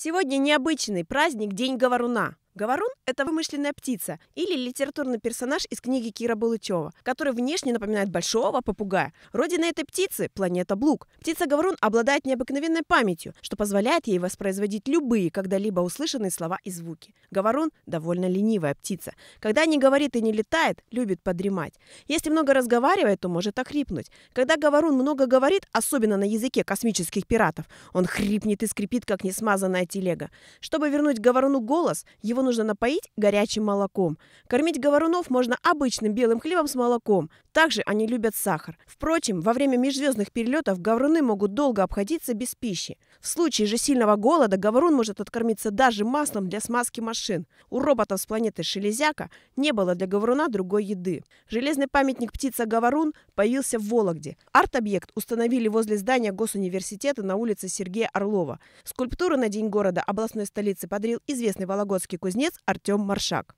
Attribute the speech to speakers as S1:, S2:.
S1: Сегодня необычный праздник День Говоруна. Говорун – это вымышленная птица или литературный персонаж из книги Кира Булычева, который внешне напоминает большого попугая. Родина этой птицы – планета Блук. Птица-говорун обладает необыкновенной памятью, что позволяет ей воспроизводить любые когда-либо услышанные слова и звуки. Говорун – довольно ленивая птица. Когда не говорит и не летает, любит подремать. Если много разговаривает, то может охрипнуть. Когда говорун много говорит, особенно на языке космических пиратов, он хрипнет и скрипит, как несмазанная телега. Чтобы вернуть говоруну голос, его нужно напоить горячим молоком. Кормить говорунов можно обычным белым хлебом с молоком. Также они любят сахар. Впрочем, во время межзвездных перелетов говоруны могут долго обходиться без пищи. В случае же сильного голода говорун может откормиться даже маслом для смазки машин. У роботов с планеты Шелезяка не было для говоруна другой еды. Железный памятник птица-говорун появился в Вологде. Арт-объект установили возле здания госуниверситета на улице Сергея Орлова. Скульптуру на День города областной столицы подарил известный вологодский кузнец кузнец Артем Маршак.